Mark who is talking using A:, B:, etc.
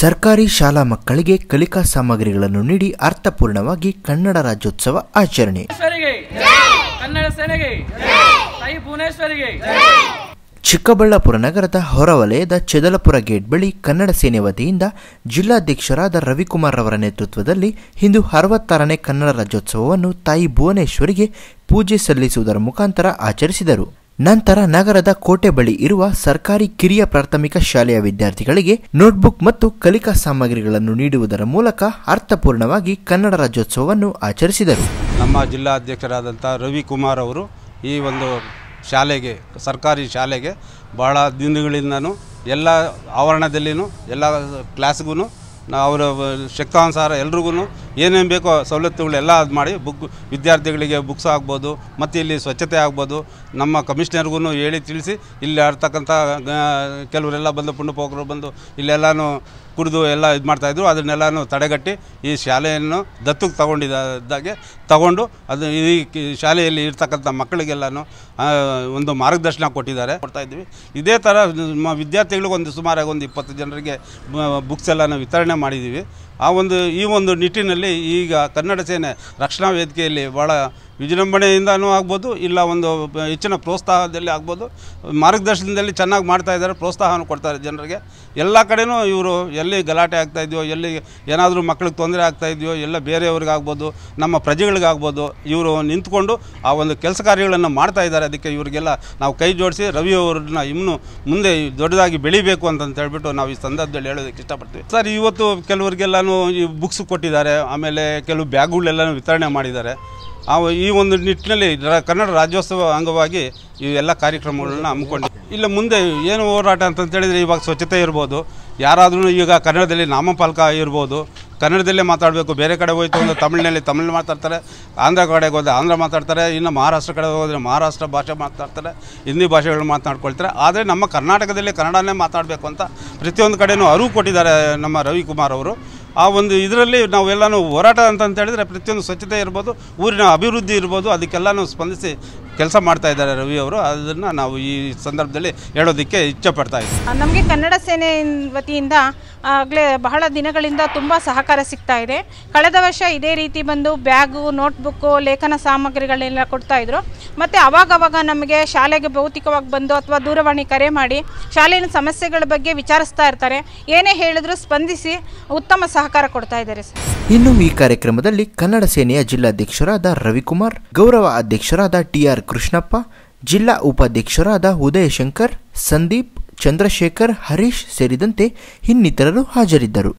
A: ಸರ್ಕಾರಿ ಶಾಲಾ ಮಕ್ಕಳಿಗೆ ಕಲಿಕಾ ಸಾಮಗ್ರಿಗಳನ್ನು ನೀಡಿ ಅರ್ಥಪೂರ್ಣವಾಗಿ ಕನ್ನಡ ರಾಜ್ಯೋತ್ಸವ ಆಚರಣೆ ಚಿಕ್ಕಬಳ್ಳಾಪುರ ನಗರದ ಹೊರವಲಯದ ಚದಲಪುರ ಗೇಟ್ ಬಳಿ ಕನ್ನಡ ಸೇನೆ ವತಿಯಿಂದ ಜಿಲ್ಲಾಧ್ಯಕ್ಷರಾದ ರವಿಕುಮಾರ್ ಅವರ ನೇತೃತ್ವದಲ್ಲಿ ಇಂದು ಅರವತ್ತಾರನೇ ಕನ್ನಡ ರಾಜ್ಯೋತ್ಸವವನ್ನು ತಾಯಿ ಭುವನೇಶ್ವರಿಗೆ ಪೂಜೆ ಸಲ್ಲಿಸುವುದರ ಮುಖಾಂತರ ಆಚರಿಸಿದರು ನಂತರ ನಗರದ ಕೋಟೆ ಬಳಿ ಇರುವ ಸರ್ಕಾರಿ ಕಿರಿಯ ಪ್ರಾಥಮಿಕ ಶಾಲೆಯ ವಿದ್ಯಾರ್ಥಿಗಳಿಗೆ ನೋಟ್ಬುಕ್ ಮತ್ತು ಕಲಿಕಾ ಸಾಮಗ್ರಿಗಳನ್ನು ನೀಡುವುದರ ಮೂಲಕ ಅರ್ಥಪೂರ್ಣವಾಗಿ ಕನ್ನಡ ರಾಜ್ಯೋತ್ಸವವನ್ನು ಆಚರಿಸಿದರು
B: ನಮ್ಮ ಜಿಲ್ಲಾಧ್ಯಕ್ಷರಾದಂಥ ರವಿಕುಮಾರ್ ಅವರು ಈ ಒಂದು ಶಾಲೆಗೆ ಸರ್ಕಾರಿ ಶಾಲೆಗೆ ಬಹಳ ದಿನಗಳಿಂದನೂ ಎಲ್ಲ ಆವರಣದಲ್ಲಿನೂ ಎಲ್ಲ ಕ್ಲಾಸ್ಗೂ ಅವರ ಶಕ್ತಾನುಸಾರ ಎಲ್ರಿಗೂ ಏನೇನು ಬೇಕೋ ಸವಲತ್ತುಗಳೆಲ್ಲ ಅದು ಮಾಡಿ ಬುಕ್ ವಿದ್ಯಾರ್ಥಿಗಳಿಗೆ ಬುಕ್ಸ್ ಆಗ್ಬೋದು ಮತ್ತು ಇಲ್ಲಿ ಸ್ವಚ್ಛತೆ ಆಗ್ಬೋದು ನಮ್ಮ ಕಮಿಷ್ನರ್ಗೂ ಹೇಳಿ ತಿಳಿಸಿ ಇಲ್ಲಿ ಆಡ್ತಕ್ಕಂಥ ಕೆಲವರೆಲ್ಲ ಬಂದು ಪುಣ್ಯಪೋಕರು ಬಂದು ಇಲ್ಲೆಲ್ಲನೂ ಕುಡಿದು ಎಲ್ಲ ಇದು ಮಾಡ್ತಾಯಿದ್ರು ಅದನ್ನೆಲ್ಲನೂ ತಡೆಗಟ್ಟಿ ಈ ಶಾಲೆಯನ್ನು ದತ್ತು ತಗೊಂಡಿದ್ದಾಗೆ ತಗೊಂಡು ಅದು ಈ ಶಾಲೆಯಲ್ಲಿ ಇರ್ತಕ್ಕಂಥ ಮಕ್ಕಳಿಗೆಲ್ಲನೂ ಒಂದು ಮಾರ್ಗದರ್ಶನ ಕೊಟ್ಟಿದ್ದಾರೆ ಕೊಡ್ತಾ ಇದೇ ಥರ ವಿದ್ಯಾರ್ಥಿಗಳಿಗೊಂದು ಸುಮಾರಾಗಿ ಒಂದು ಇಪ್ಪತ್ತು ಜನರಿಗೆ ಬುಕ್ಸ್ ಎಲ್ಲನೂ ವಿತರಣೆ ಮಾಡಿದ್ದೀವಿ ಆ ಒಂದು ಈ ಒಂದು ನಿಟ್ಟಿನಲ್ಲಿ ಈಗ ಕನ್ನಡ ಸೇನೆ ರಕ್ಷಣಾ ವೇದಿಕೆಯಲ್ಲಿ ಭಾಳ ವಿಜೃಂಭಣೆಯಿಂದನೂ ಆಗ್ಬೋದು ಇಲ್ಲ ಒಂದು ಹೆಚ್ಚಿನ ಪ್ರೋತ್ಸಾಹದಲ್ಲಿ ಆಗ್ಬೋದು ಮಾರ್ಗದರ್ಶನದಲ್ಲಿ ಚೆನ್ನಾಗಿ ಮಾಡ್ತಾ ಇದ್ದಾರೆ ಪ್ರೋತ್ಸಾಹವನ್ನು ಕೊಡ್ತಾರೆ ಜನರಿಗೆ ಎಲ್ಲ ಕಡೆಯೂ ಇವರು ಎಲ್ಲಿ ಗಲಾಟೆ ಆಗ್ತಾ ಇದೆಯೋ ಎಲ್ಲಿ ಏನಾದರೂ ಮಕ್ಕಳಿಗೆ ತೊಂದರೆ ಆಗ್ತಾ ಇದೆಯೋ ಎಲ್ಲ ಬೇರೆಯವ್ರಿಗಾಗ್ಬೋದು ನಮ್ಮ ಪ್ರಜೆಗಳಿಗಾಗ್ಬೋದು ಇವರು ನಿಂತ್ಕೊಂಡು ಆ ಒಂದು ಕೆಲಸ ಕಾರ್ಯಗಳನ್ನು ಮಾಡ್ತಾ ಇದ್ದಾರೆ ಅದಕ್ಕೆ ಇವರಿಗೆಲ್ಲ ನಾವು ಕೈ ಜೋಡಿಸಿ ರವಿ ಅವ್ರನ್ನ ಇನ್ನೂ ಮುಂದೆ ದೊಡ್ಡದಾಗಿ ಬೆಳಿಬೇಕು ಅಂತ ಹೇಳ್ಬಿಟ್ಟು ನಾವು ಈ ಸಂದರ್ಭದಲ್ಲಿ ಹೇಳೋದಕ್ಕೆ ಇಷ್ಟಪಡ್ತೀವಿ ಸರ್ ಇವತ್ತು ಕೆಲವರಿಗೆಲ್ಲನೂ ಈ ಬುಕ್ಸ್ ಕೊಟ್ಟಿದ್ದಾರೆ ಆಮೇಲೆ ಕೆಲವು ಬ್ಯಾಗ್ಗಳೆಲ್ಲನೂ ವಿತರಣೆ ಮಾಡಿದ್ದಾರೆ ಆ ಈ ಒಂದು ನಿಟ್ಟಿನಲ್ಲಿ ಕನ್ನಡ ರಾಜ್ಯೋತ್ಸವ ಅಂಗವಾಗಿ ಈ ಎಲ್ಲ ಕಾರ್ಯಕ್ರಮಗಳನ್ನ ಹಮ್ಮಿಕೊಂಡು ಇಲ್ಲ ಮುಂದೆ ಏನು ಹೋರಾಟ ಅಂತಂತೇಳಿದರೆ ಇವಾಗ ಸ್ವಚ್ಛತೆ ಇರ್ಬೋದು ಯಾರಾದರೂ ಈಗ ಕನ್ನಡದಲ್ಲಿ ನಾಮಫಲಕ ಇರ್ಬೋದು ಕನ್ನಡದಲ್ಲೇ ಮಾತಾಡಬೇಕು ಬೇರೆ ಕಡೆ ಹೋಯ್ತು ಅಂದರೆ ತಮಿಳಿನಲ್ಲಿ ತಮಿಳು ಮಾತಾಡ್ತಾರೆ ಆಂಧ್ರ ಕಡೆಗೆ ಹೋದರೆ ಆಂಧ್ರ ಮಾತಾಡ್ತಾರೆ ಇನ್ನು ಮಹಾರಾಷ್ಟ್ರ ಕಡೆ ಹೋದರೆ ಮಹಾರಾಷ್ಟ್ರ ಭಾಷೆ ಮಾತಾಡ್ತಾರೆ ಹಿಂದಿ ಭಾಷೆಗಳು ಮಾತನಾಡ್ಕೊಳ್ತಾರೆ ಆದರೆ ನಮ್ಮ ಕರ್ನಾಟಕದಲ್ಲಿ ಕನ್ನಡನೇ ಮಾತಾಡಬೇಕು ಅಂತ ಪ್ರತಿಯೊಂದು ಕಡೆಯೂ ಅರಿವು ಕೊಟ್ಟಿದ್ದಾರೆ ನಮ್ಮ ರವಿಕುಮಾರ್ ಅವರು ಆ ಒಂದು ಇದರಲ್ಲಿ ನಾವೆಲ್ಲನೂ ಹೋರಾಟ ಅಂತಂತ ಹೇಳಿದರೆ ಪ್ರತಿಯೊಂದು ಸ್ವಚ್ಛತೆ ಇರ್ಬೋದು ಊರಿನ ಅಭಿವೃದ್ಧಿ ಇರ್ಬೋದು ಅದಕ್ಕೆಲ್ಲ ಸ್ಪಂದಿಸಿ ಕೆಲಸ ಮಾಡ್ತಾ ಇದ್ದಾರೆ ರವಿ ಅವರು ಅದನ್ನು ನಾವು ಈ ಸಂದರ್ಭದಲ್ಲಿ ಹೇಳೋದಕ್ಕೆ ಪಡ್ತಾ ಇದ್ದೀವಿ
C: ನಮಗೆ ಕನ್ನಡ ಸೇನೆ ವತಿಯಿಂದ ಆಗಲೇ ಬಹಳ ದಿನಗಳಿಂದ ತುಂಬ ಸಹಕಾರ ಸಿಗ್ತಾ ಇದೆ ಕಳೆದ ವರ್ಷ ಇದೇ ರೀತಿ ಬಂದು ಬ್ಯಾಗು ನೋಟ್ಬುಕ್ಕು ಲೇಖನ ಸಾಮಗ್ರಿಗಳನ್ನೆಲ್ಲ ಇದ್ರು ಮತ್ತು ಅವಾಗವಾಗ ನಮಗೆ ಶಾಲೆಗೆ ಭೌತಿಕವಾಗಿ ಬಂದು ಅಥವಾ ದೂರವಾಣಿ ಕರೆ ಮಾಡಿ ಶಾಲೆಯ ಸಮಸ್ಯೆಗಳ ಬಗ್ಗೆ ವಿಚಾರಿಸ್ತಾ ಇರ್ತಾರೆ ಏನೇ ಹೇಳಿದ್ರು ಸ್ಪಂದಿಸಿ ಉತ್ತಮ ಸಹಕಾರ ಕೊಡ್ತಾ ಇದ್ದಾರೆ ಸರ್
A: ಇನ್ನು ಈ ಕಾರ್ಯಕ್ರಮದಲ್ಲಿ ಕನ್ನಡ ಸೇನೆಯ ಜಿಲ್ಲಾಧ್ಯಕ್ಷರಾದ ರವಿಕುಮಾರ್ ಗೌರವ ಅಧ್ಯಕ್ಷರಾದ ಟಿಆರ್ ಕೃಷ್ಣಪ್ಪ ಜಿಲ್ಲಾ ಉಪಾಧ್ಯಕ್ಷರಾದ ಉದಯಶಂಕರ್ ಸಂದೀಪ್ ಚಂದ್ರಶೇಖರ್ ಹರೀಶ್ ಸೇರಿದಂತೆ ಇನ್ನಿತರರು ಹಾಜರಿದ್ದರು